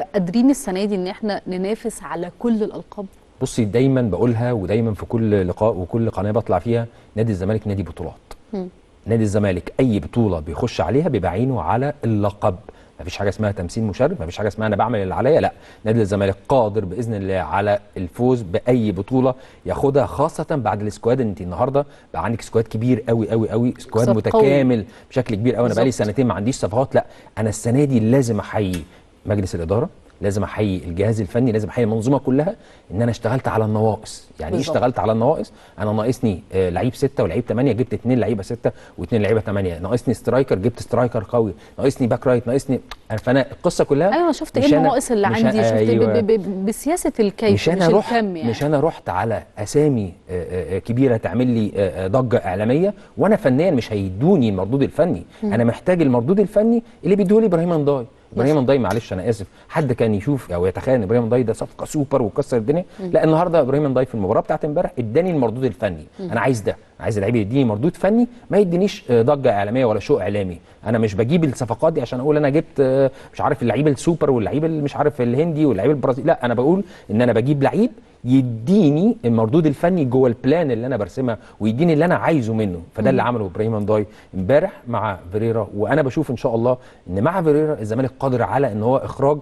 قادرين السنه دي ان احنا ننافس على كل الالقاب بصي دايما بقولها ودايما في كل لقاء وكل قناه بطلع فيها نادي الزمالك نادي بطولات م. نادي الزمالك اي بطوله بيخش عليها بيبقى عينه على اللقب مفيش حاجه اسمها تمثيل مشرف مفيش حاجه اسمها انا بعمل اللي عليا لا نادي الزمالك قادر باذن الله على الفوز باي بطوله ياخدها خاصه بعد السكواد انت النهارده بقى عندك سكواد كبير قوي قوي قوي سكواد متكامل قوي. بشكل كبير قوي انا بقالي سنتين ما عنديش صفقات لا انا السنه دي لازم احيي مجلس الاداره لازم احيي الجهاز الفني لازم احيي المنظومه كلها ان انا اشتغلت على النواقص يعني ايه اشتغلت على النواقص انا ناقصني آه، لعيب سته ولعيب ثمانيه جبت اثنين لعيبه سته واثنين لعيبه ثمانيه ناقصني سترايكر جبت سترايكر قوي ناقصني باك رايت ناقصني آه، فانا القصه كلها ايوه شفت ايه النواقص اللي عندي شفت أيوة بسياسه الكيف مش, أنا مش انا يعني مش انا رحت على اسامي آه، كبيره تعمل لي ضجه اعلاميه وانا فنيا مش هيدوني المردود الفني م. انا محتاج المردود الفني اللي بيديه لي ابراهيم انضاي ابراهيم انضاي معلش انا اسف حد كان يشوف او يتخيل ان ابراهيم انضاي ده صفقه سوبر وكسر الدنيا لا النهارده ابراهيم انضاي في المباراه بتاعت امبارح اداني المردود الفني انا عايز ده عايز اللعيب يديني مردود فني ما يدينيش آه، ضجه اعلاميه ولا شو اعلامي انا مش بجيب الصفقات دي عشان اقول انا جبت آه، مش عارف اللعيب السوبر واللعيب اللي مش عارف الهندي واللعيب البرازيلي لا انا بقول ان انا بجيب لعيب يديني المردود الفني جوه البلان اللي انا برسمها ويديني اللي انا عايزه منه فده اللي عمله ابراهيم انداي امبارح مع فيريرا وانا بشوف ان شاء الله ان مع فيريرا الزمالك قادر على ان هو اخراج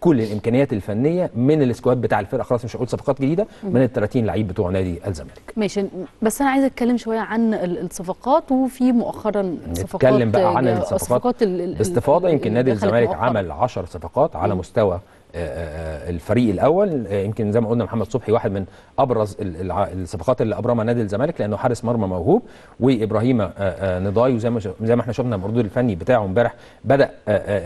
كل الامكانيات الفنيه من السكواد بتاع الفرقه خلاص مش هقول صفقات جديده من ال 30 لعيب بتوع نادي الزمالك ماشي بس انا عايز اتكلم شويه عن الصفقات وفي مؤخرا صفقات نتكلم بقى عن آه، الصفقات باستفاضه يمكن نادي الزمالك عمل 10 صفقات على مستوى آه، آه، آه، الفريق الاول يمكن زي ما قلنا محمد صبحي واحد من ابرز الصفقات اللي ابرمها نادي الزمالك لانه حارس مرمى موهوب وابراهيم نضاي وزي ما زي ما احنا شفنا المردود الفني بتاعه امبارح بدا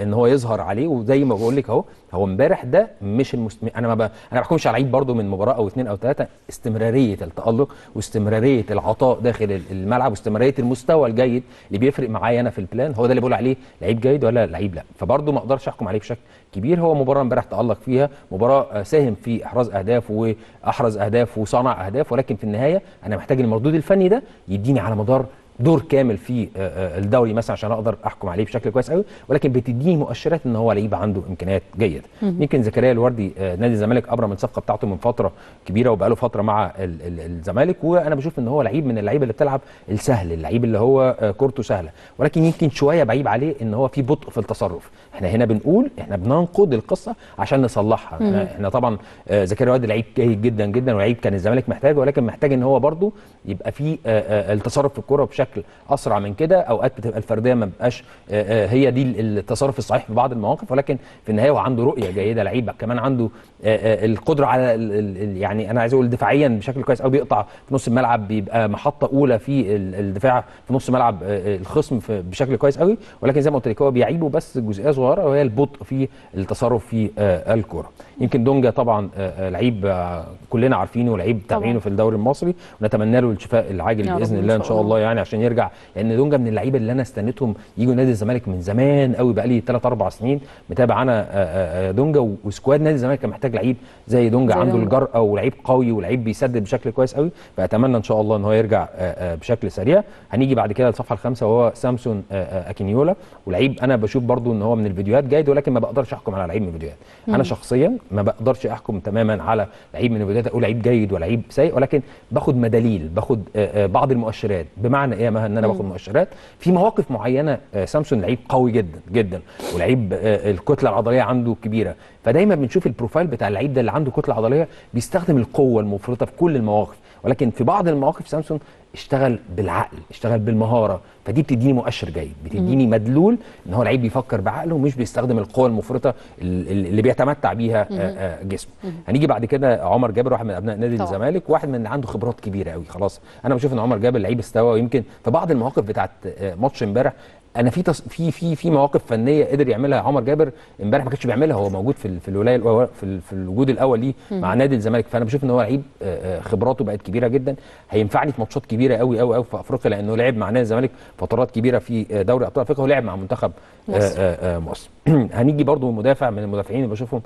ان هو يظهر عليه وزي ما بقول لك اهو هو امبارح ده مش المستم... انا ما ب... انا ما بحكمش على لعيب برده من مباراه او اثنين او ثلاثه استمراريه التالق واستمراريه العطاء داخل الملعب واستمراريه المستوى الجيد اللي بيفرق معايا انا في البلان هو ده اللي بقول عليه لعيب جيد ولا لعيب لا فبرده ما اقدرش احكم عليه بشكل كبير هو مباراه امبارح تألق فيها مباراة آه، ساهم في إحراز أهداف وأحرز أهداف وصنع أهداف ولكن في النهاية أنا محتاج المردود الفني ده يديني على مدار دور كامل في آه، آه، الدوري مثلا عشان اقدر احكم عليه بشكل كويس قوي ولكن بتديني مؤشرات ان هو لعيب عنده امكانيات جيده يمكن زكريا الوردي آه، نادي الزمالك ابرم من الصفقه بتاعته من فتره كبيره وبقاله فتره مع الزمالك وانا بشوف ان هو لعيب من اللعيبه اللي بتلعب السهل اللعيب اللي هو كورته سهله ولكن يمكن شويه بعيب عليه ان هو في بطء في التصرف احنا هنا بنقول احنا بننقد القصه عشان نصلحها احنا طبعا زكريا الوردي لعيب جيد جدا جدا ولعيب كان الزمالك محتاجه ولكن محتاج ان هو برده يبقى في التصرف في الكوره بشكل بشكل اسرع من كده اوقات بتبقى الفرديه ما بقاش هي دي التصرف الصحيح في بعض المواقف ولكن في النهايه هو عنده رؤيه جيده لعيبه كمان عنده القدره على يعني انا عايز اقول دفاعيا بشكل كويس قوي بيقطع في نص الملعب بيبقى محطه اولى في الدفاع في نص ملعب الخصم بشكل كويس قوي ولكن زي ما قلت لك هو بيعيبه بس جزئيه صغيره وهي البطء في التصرف في الكوره يمكن دونجا طبعا لعيب كلنا عارفينه ولعيب تابعينه في الدوري المصري ونتمنى له الشفاء العاجل باذن الله ان شاء الله يعني عشان عشان يرجع لان يعني دونجا من اللعيبه اللي انا استنيتهم يجوا نادي الزمالك من زمان قوي بقى لي 3 4 سنين متابع انا آه، آه، آه، دونجا وسكواد نادي الزمالك كان محتاج لعيب زي دونجا عنده الجرأه ولعيب قوي ولعيب بيسدد بشكل كويس قوي فاتمنى ان شاء الله ان هو يرجع بشكل سريع هنيجي بعد كده للصفحه الخامسه وهو سامسون اكينيولا ولعيب انا بشوف برضو ان هو من الفيديوهات جيد ولكن ما بقدرش احكم على لعيب من الفيديوهات انا شخصيا ما بقدرش احكم تماما على لعيب من الفيديوهات اقول لعيب جيد ولا لعيب سيء ولكن باخد مداليل باخد بعض المؤشرات بمعنى إيه؟ ايامها ان انا باخد مؤشرات في مواقف معينه آه، سامسون لعيب قوي جدا جدا ولعيب آه، آه، الكتله العضليه عنده كبيره فدايما بنشوف البروفايل بتاع اللعيب ده اللي عنده كتله عضليه بيستخدم القوه المفرطه في كل المواقف ولكن في بعض المواقف سامسون اشتغل بالعقل اشتغل بالمهاره فدي بتديني مؤشر جيد بتديني مدلول ان هو لعيب بيفكر بعقله ومش بيستخدم القوه المفرطه اللي بيتمتع بيها آه، آه، جسمه هنيجي بعد كده عمر جابر واحد من ابناء نادي الزمالك واحد من اللي عنده خبرات كبيره قوي خلاص انا بشوف ان عمر جابر لعيب استوى ويمكن في بعض المواقف بتاعت آه، ماتش امبارح انا في تص... في في في مواقف فنيه قدر يعملها عمر جابر امبارح ما كانش بيعملها هو موجود في في الولايه الأول في, في الوجود الاول ليه مع نادي الزمالك فانا بشوف ان هو لعيب خبراته بقت كبيره جدا هينفعني في ماتشات كبيره قوي قوي قوي في افريقيا لانه لعب مع نادي الزمالك فترات كبيره في دوري ابطال افريقيا ولعب مع منتخب مصر, مصر. هنيجي برضو مدافع من المدافعين اللي بشوفهم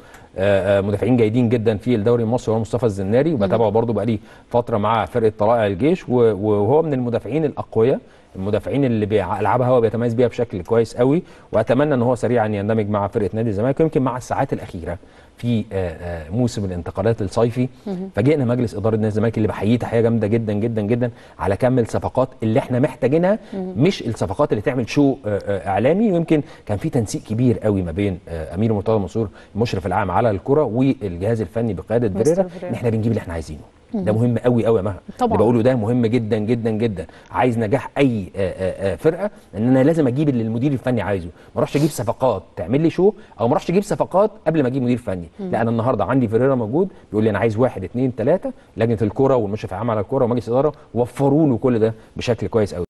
مدافعين جيدين جدا في الدوري المصري هو مصطفى الزناري وبتابعه برضو بقالي فتره مع فرقه طلائع الجيش وهو من المدافعين الاقوياء المدافعين اللي بيلعبها هو بيتميز بيها بشكل كويس قوي واتمنى ان هو سريعا يندمج مع فرقه نادي الزمالك ويمكن مع الساعات الاخيره في آه، آه، موسم الانتقالات الصيفي فاجئنا مجلس اداره نادي الزمالك اللي بحييه تحيه جامده جدا جدا جدا على كم الصفقات اللي احنا محتاجينها مش الصفقات اللي تعمل شو آه، اعلامي ويمكن كان في تنسيق كبير قوي ما بين امير مرتضى منصور المشرف العام على الكره والجهاز الفني بقياده بريرا ان احنا بنجيب اللي احنا عايزينه ده مهم قوي قوي يا مها طبعا اللي بقوله ده مهم جدا جدا جدا عايز نجاح اي آه، آه، آه، فرقه ان انا لازم اجيب اللي المدير الفني عايزه ما اروحش اجيب صفقات تعمل لي شو او ما اروحش اجيب صفقات قبل ما اجيب مدير فني لا انا النهارده عندي فيريرا موجود بيقول لي انا عايز واحد اثنين ثلاثه لجنه الكوره والمشرف العام على الكوره ومجلس الاداره وفروا له كل ده بشكل كويس قوي